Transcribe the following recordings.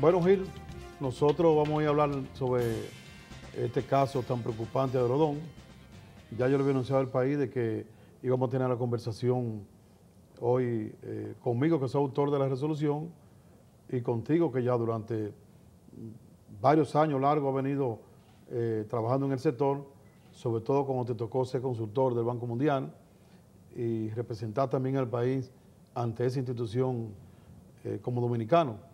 Bueno, Gil, nosotros vamos a, hablar sobre este caso tan preocupante de Rodón. Ya yo le había anunciado al país de que íbamos a tener la conversación hoy eh, conmigo, que soy autor de la resolución, y contigo, que ya durante varios años largos ha venido eh, trabajando en el sector, sobre todo cuando te tocó ser consultor del Banco Mundial y representar también al país ante esa institución eh, como dominicano.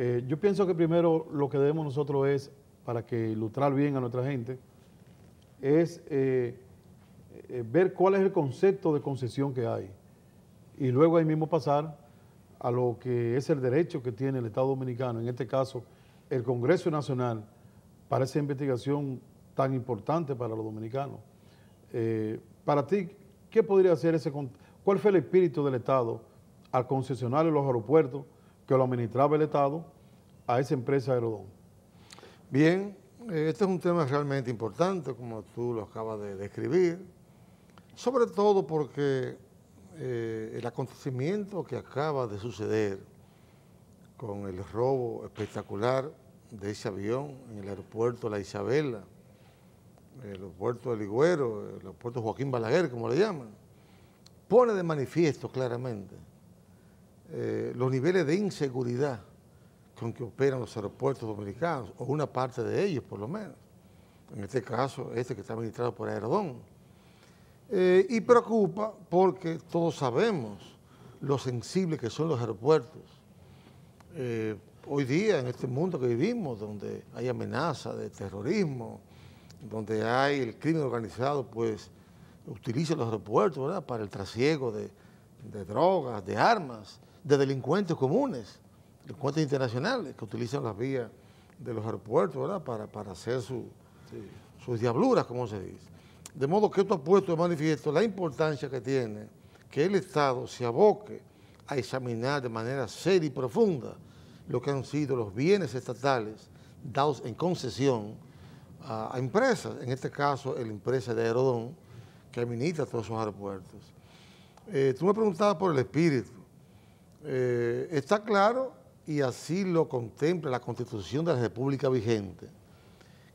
Eh, yo pienso que primero lo que debemos nosotros es, para que ilustrar bien a nuestra gente, es eh, eh, ver cuál es el concepto de concesión que hay. Y luego ahí mismo pasar a lo que es el derecho que tiene el Estado Dominicano, en este caso el Congreso Nacional, para esa investigación tan importante para los dominicanos. para ti, ¿qué podría ser ese? ¿Cuál fue el espíritu del Estado al concesionar los aeropuertos? que lo administraba el Estado a esa empresa Aerodón. Bien, eh, este es un tema realmente importante, como tú lo acabas de describir, sobre todo porque eh, el acontecimiento que acaba de suceder con el robo espectacular de ese avión en el aeropuerto La Isabela, el aeropuerto de Ligüero, el aeropuerto Joaquín Balaguer, como le llaman, pone de manifiesto claramente eh, los niveles de inseguridad con que operan los aeropuertos dominicanos, o una parte de ellos por lo menos, en este caso este que está administrado por Aerodón. Eh, y preocupa porque todos sabemos lo sensibles que son los aeropuertos. Eh, hoy día, en este mundo que vivimos, donde hay amenaza de terrorismo, donde hay el crimen organizado, pues utiliza los aeropuertos para el trasiego de drogas, de armas, de delincuentes comunes, delincuentes internacionales que utilizan las vías de los aeropuertos ¿verdad? Para, hacer sus diabluras, como se dice. De modo que esto ha puesto de manifiesto la importancia que tiene que el Estado se aboque a examinar de manera seria y profunda lo que han sido los bienes estatales dados en concesión a, empresas, en este caso la empresa de Aerodón, que administra todos esos aeropuertos. Eh, tú me preguntabas por el espíritu. Eh, está claro, y así lo contempla la Constitución de la República vigente,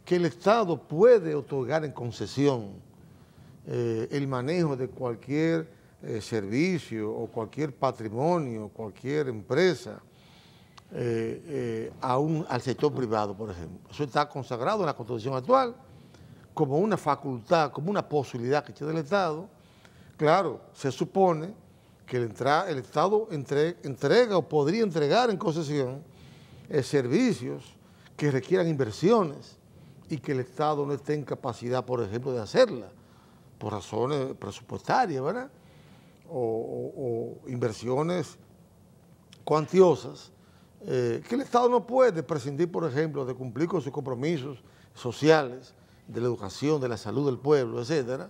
que el Estado puede otorgar en concesión eh, el manejo de cualquier eh, servicio o cualquier patrimonio, cualquier empresa, a un, al sector privado, por ejemplo. Eso está consagrado en la Constitución actual como una facultad, como una posibilidad que tiene el Estado. Claro, se supone que el, Estado entrega o podría entregar en concesión eh, servicios que requieran inversiones y que el Estado no esté en capacidad, por ejemplo, de hacerla por razones presupuestarias, ¿verdad? O, inversiones cuantiosas eh, que el Estado no puede prescindir, por ejemplo, de cumplir con sus compromisos sociales, de la educación, de la salud del pueblo, etcétera,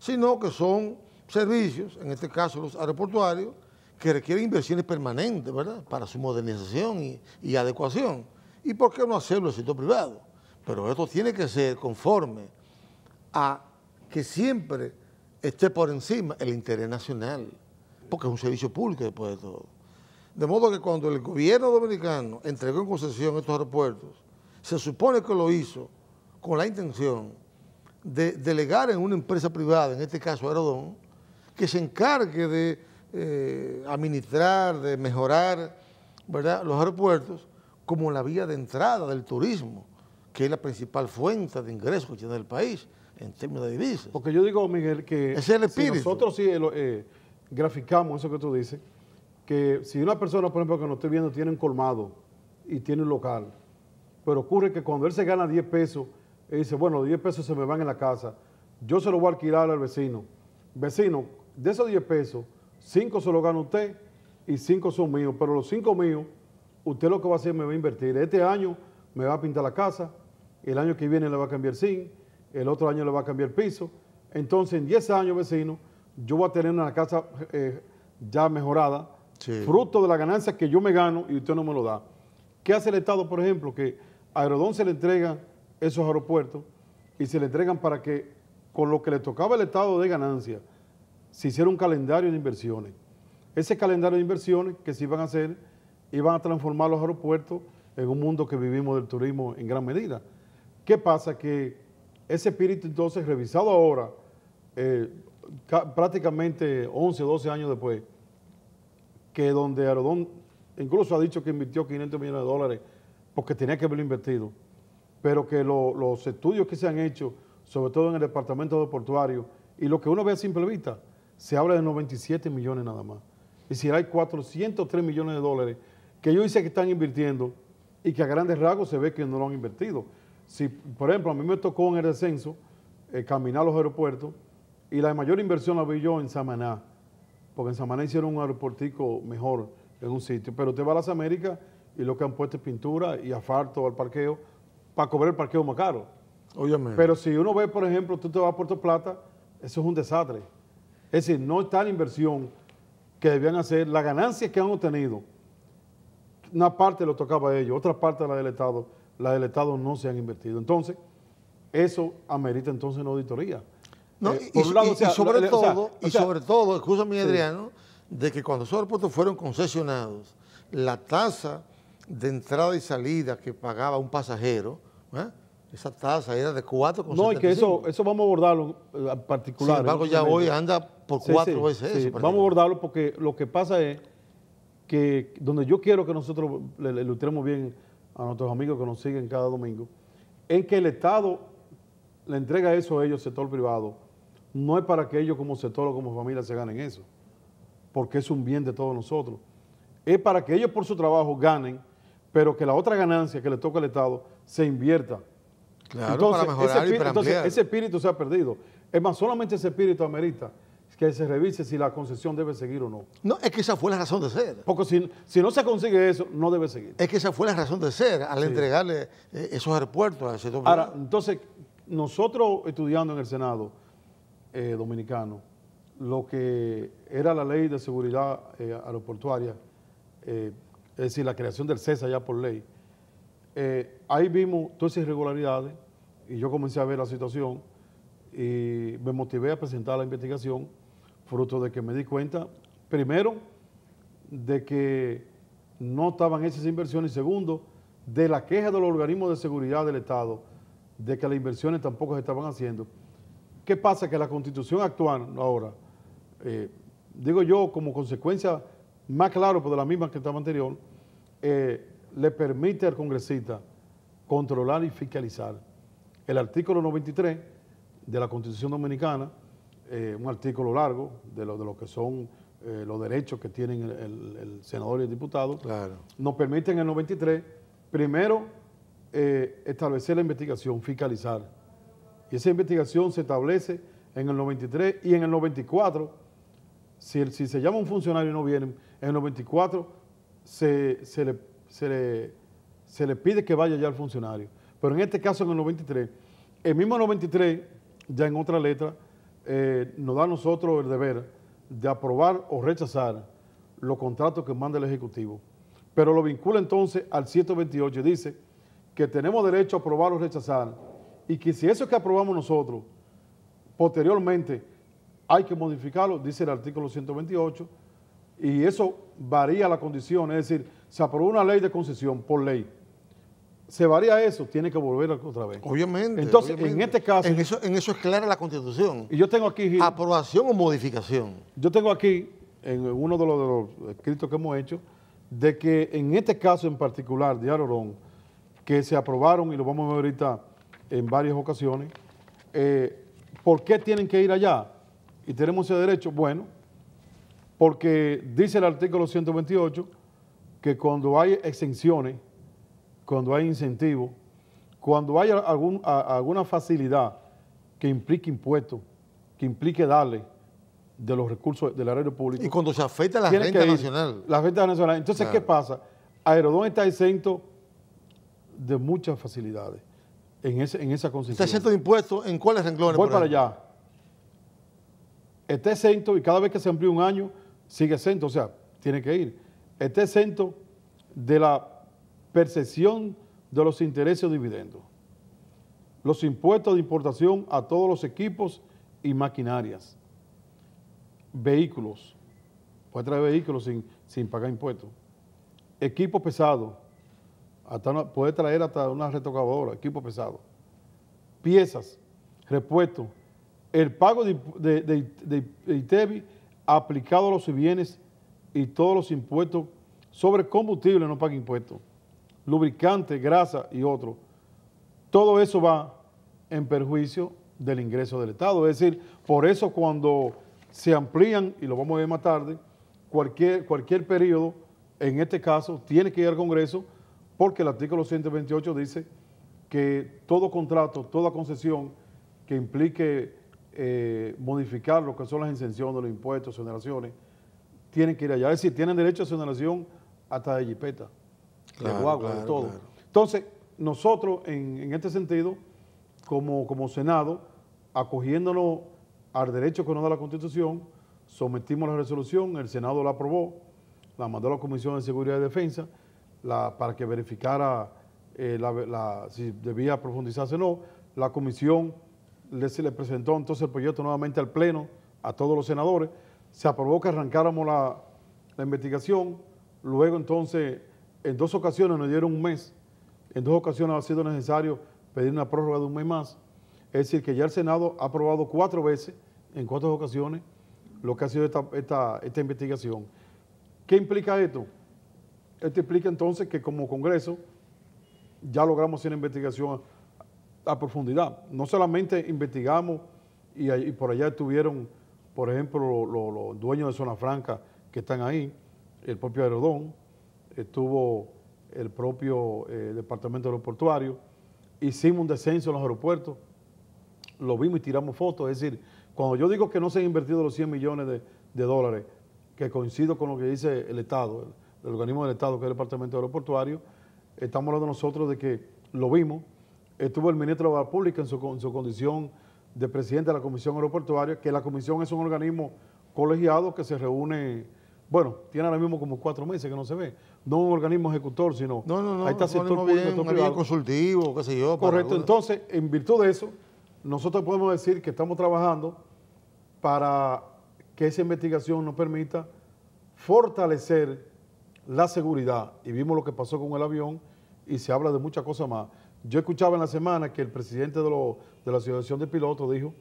sino que son servicios, en este caso los aeroportuarios, que requieren inversiones permanentes, ¿verdad?, para su modernización y, adecuación. ¿Y por qué no hacerlo el sector privado? Pero esto tiene que ser conforme a que siempre esté por encima el interés nacional, porque es un servicio público después de todo. De modo que cuando el gobierno dominicano entregó en concesión estos aeropuertos, se supone que lo hizo con la intención de delegar en una empresa privada, en este caso Aerodón, que se encargue de eh, administrar, de mejorar ¿verdad? los aeropuertos como la vía de entrada del turismo, que es la principal fuente de ingresos que tiene el país en términos de divisas. Porque yo digo, Miguel, que nosotros sí eh, eh, graficamos eso que tú dices, que si una persona, por ejemplo, que no estoy viendo tiene un colmado y tiene un local, pero ocurre que cuando él se gana 10 pesos, él dice, bueno, 10 pesos se me van en la casa, yo se lo voy a alquilar al vecino. Vecino, de esos 10 pesos, 5 se los gana usted y 5 son míos, pero los 5 míos, usted lo que va a hacer me va a invertir. Este año me va a pintar la casa, el año que viene le va a cambiar zinc, el otro año le va a cambiar piso. Entonces, en 10 años, vecino, yo voy a tener una casa eh, ya mejorada, fruto de la ganancia que yo me gano y usted no me lo da. ¿Qué hace el Estado, por ejemplo? Que a Aerodón se le entrega esos aeropuertos y se le entregan para que con lo que le tocaba el Estado de ganancia, se hicieron un calendario de inversiones. Ese calendario de inversiones que se iban a hacer iban a transformar los aeropuertos en un mundo que vivimos del turismo en gran medida. ¿Qué pasa? Que ese espíritu entonces, revisado ahora, eh, prácticamente 11 o 12 años después, que donde Aerodón incluso ha dicho que invirtió 500 millones de dólares porque tenía que haberlo invertido, pero que los estudios que se han hecho, sobre todo en el departamento de portuario, y lo que uno ve a simple vista, se habla de 97 millones nada más. Y si hay 403 millones de dólares que yo dice que están invirtiendo y que a grandes rasgos se ve que no lo han invertido. Si, por ejemplo, a mí me tocó en el descenso eh, caminar a los aeropuertos y la mayor inversión la vi yo en Samaná, porque en Samaná hicieron un aeropuertico mejor en un sitio. Pero te vas a las Américas y lo que han puesto es pintura y asfalto al parqueo para cobrar el parqueo más caro. Pero si uno ve, por ejemplo, tú te vas a Puerto Plata, eso es un desastre. Es decir, no está la inversión que debían hacer, la ganancia que han obtenido, una parte lo tocaba a ellos, otra parte la del Estado, la del Estado no se han invertido. Entonces, eso amerita entonces una auditoría. Eh, y, sobre todo, y sobre todo, mi Adriano, de que cuando esos aeropuertos fueron concesionados, la tasa de entrada y salida que pagaba un pasajero, ¿eh? Esa tasa era de 4 No, y que eso, eso vamos a abordarlo en particular. Sin embargo, ya hoy anda por cuatro veces Vamos a abordarlo porque lo que pasa es que donde yo quiero que nosotros le, ilustremos bien a nuestros amigos que nos siguen cada domingo, es que el Estado le entrega eso a ellos, sector privado, no es para que ellos como sector o como familia se ganen eso, porque es un bien de todos nosotros. Es para que ellos por su trabajo ganen, pero que la otra ganancia que le toca al Estado se invierta entonces, ese, espíritu, se ha perdido. Es más, solamente ese espíritu amerita que se revise si la concesión debe seguir o no. No, es que esa fue la razón de ser. Porque si, si no se consigue eso, no debe seguir. Es que esa fue la razón de ser al entregarle eh, esos aeropuertos a ese sector Ahora, entonces, nosotros estudiando en el Senado eh, dominicano, lo que era la ley de seguridad eh, aeroportuaria, es decir, la creación del CESA ya por ley, ahí vimos todas esas irregularidades y yo comencé a ver la situación y me motivé a presentar la investigación, fruto de que me di cuenta, primero, de que no estaban esas inversiones, y segundo, de la queja de los organismos de seguridad del Estado, de que las inversiones tampoco se estaban haciendo. ¿Qué pasa? Que la constitución actual ahora, eh, digo yo, como consecuencia más claro pero pues, de la misma que estaba anterior, eh, le permite al congresista controlar y fiscalizar el artículo 93 de la Constitución Dominicana, eh, un artículo largo de lo, de lo que son eh, los derechos que tienen el, senador y el diputado, nos permite en el 93, primero, eh, establecer la investigación, fiscalizar. Y esa investigación se establece en el 93 y en el 94, si, si se llama un funcionario y no viene, en el 94 se, le, se, le, se le pide que vaya ya al funcionario. Pero en este caso, en el 93, el mismo 93, ya en otra letra, eh, nos da a nosotros el deber de aprobar o rechazar los contratos que manda el Ejecutivo. Pero lo vincula entonces al 128 y dice que tenemos derecho a aprobar o rechazar y que si eso que aprobamos nosotros, posteriormente hay que modificarlo, dice el artículo 128, y eso varía la condición, es decir, se aprobó una ley de concesión por ley, se varía eso, tiene que volver otra vez. Obviamente. Entonces, en este caso. En eso, en eso es clara la constitución. Y yo tengo aquí. Aprobación o modificación. Yo tengo aquí, en uno de los, escritos que hemos hecho, de que en este caso en particular de Arorón, que se aprobaron, y lo vamos a ver ahorita en varias ocasiones, eh, ¿por qué tienen que ir allá? Y tenemos ese derecho. Bueno, porque dice el artículo 128 que cuando hay exenciones cuando hay incentivo, cuando hay alguna facilidad que implique impuestos, que implique darle de los recursos del erario público. Y cuando se afecta la renta nacional. La renta nacional. Entonces, ¿qué pasa? Aerodón está exento de muchas facilidades en, en esa constitución. ¿Está exento de impuestos en cuáles renglones? Voy para allá. Está exento y cada vez que se amplía un año sigue exento, o sea, tiene que ir. Está exento de la percepción de los intereses o dividendos, los impuestos de importación a todos los equipos y maquinarias, vehículos, puede traer vehículos sin, pagar impuestos, equipo pesado, hasta puede traer hasta una retocadora, equipo pesado, piezas, repuestos, el pago de, de, de, aplicado a los bienes y todos los impuestos sobre combustible no paga impuestos lubricante, grasa y otro. Todo eso va en perjuicio del ingreso del Estado. Es decir, por eso cuando se amplían, y lo vamos a ver más tarde, cualquier, cualquier periodo, en este caso, tiene que ir al Congreso porque el artículo 128 dice que todo contrato, toda concesión que implique eh, modificar lo que son las exenciones, los impuestos, exoneraciones, tienen que ir allá. Es decir, tienen derecho a exoneración hasta de jipeta todo. Entonces, nosotros en, este sentido, como, como Senado, acogiéndonos al derecho que nos da la Constitución, sometimos la resolución, el Senado la aprobó, la mandó a la Comisión de Seguridad y Defensa la, para que verificara eh, si debía profundizarse o no. La Comisión le, le presentó entonces el proyecto nuevamente al Pleno, a todos los senadores. Se aprobó que arrancáramos la, la investigación. Luego entonces en dos ocasiones nos dieron un mes, en dos ocasiones ha sido necesario pedir una prórroga de un mes más, es decir, que ya el Senado ha aprobado cuatro veces, en cuatro ocasiones, lo que ha sido esta, esta, investigación. ¿Qué implica esto? Esto implica entonces que como Congreso ya logramos hacer una investigación a, profundidad. No solamente investigamos y, por allá estuvieron, por ejemplo, los dueños de Zona Franca que están ahí, el propio Aerodón, estuvo eh, el propio eh, Departamento Aeroportuario, hicimos un descenso en los aeropuertos, lo vimos y tiramos fotos, es decir, cuando yo digo que no se han invertido los 100 millones de, dólares, que coincido con lo que dice el Estado, el, organismo del Estado, que es el Departamento Aeroportuario, estamos hablando nosotros de que lo vimos, estuvo el ministro de la Pública en su, en su condición de presidente de la Comisión Aeroportuaria, que la comisión es un organismo colegiado que se reúne, bueno, tiene ahora mismo como cuatro meses que no se ve, no un organismo ejecutor, sino no, no, no, ahí está sector público, consultivo, qué sé yo. Correcto, entonces, en virtud de eso, nosotros podemos decir que estamos trabajando para que esa investigación nos permita fortalecer la seguridad. Y vimos lo que pasó con el avión y se habla de muchas cosas más. Yo escuchaba en la semana que el presidente de, de la Asociación de Pilotos dijo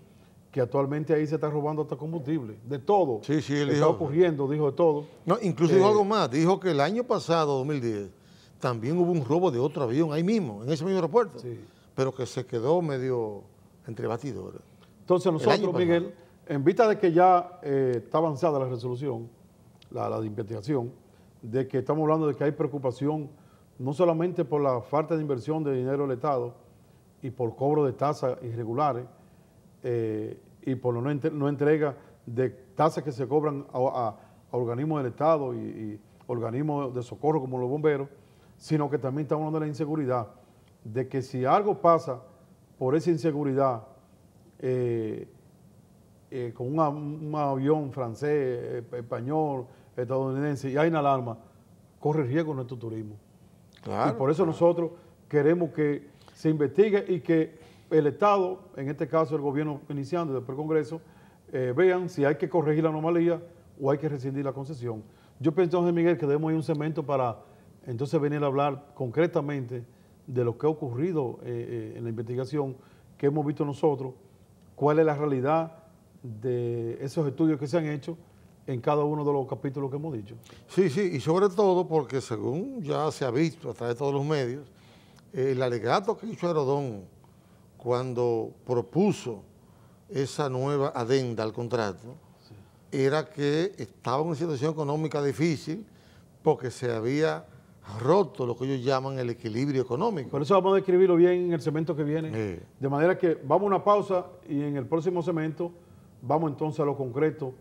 que actualmente ahí se está robando hasta combustible, de todo. Sí, sí, él Está ocurriendo, dijo de todo. No, incluso eh, algo más, dijo que el año pasado, 2010, también hubo un robo de otro avión ahí mismo, en ese mismo aeropuerto, sí. pero que se quedó medio entre batidores. Entonces nosotros, Miguel, en vista de que ya eh, está avanzada la resolución, la, la de investigación, de que estamos hablando de que hay preocupación no solamente por la falta de inversión de dinero del Estado y por cobro de tasas irregulares, eh, y por lo no, entrega de tasas que se cobran a, organismos del Estado y, organismos de socorro como los bomberos, sino que también estamos hablando de la inseguridad, de que si algo pasa por esa inseguridad, eh, eh, con un avión francés, español, estadounidense, y hay una alarma, corre riesgo nuestro turismo. y por eso nosotros queremos que se investigue y que el Estado, en este caso el gobierno iniciando después el Congreso, eh, vean si hay que corregir la anomalía o hay que rescindir la concesión. Yo pienso, José Miguel, que debemos ir un cemento para entonces venir a hablar concretamente de lo que ha ocurrido eh, eh, en la investigación que hemos visto nosotros, cuál es la realidad de esos estudios que se han hecho en cada uno de los capítulos que hemos dicho. Sí, sí, y sobre todo porque según ya se ha visto a través de todos los medios, el alegato que hizo Herodón cuando propuso esa nueva adenda al contrato, era que estaba en una situación económica difícil porque se había roto lo que ellos llaman el equilibrio económico. Por eso vamos a describirlo bien en el segmento que viene, de manera que vamos a una pausa y en el próximo segmento vamos entonces a lo concreto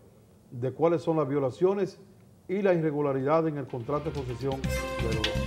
de cuáles son las violaciones y la irregularidad en el contrato de posesión de los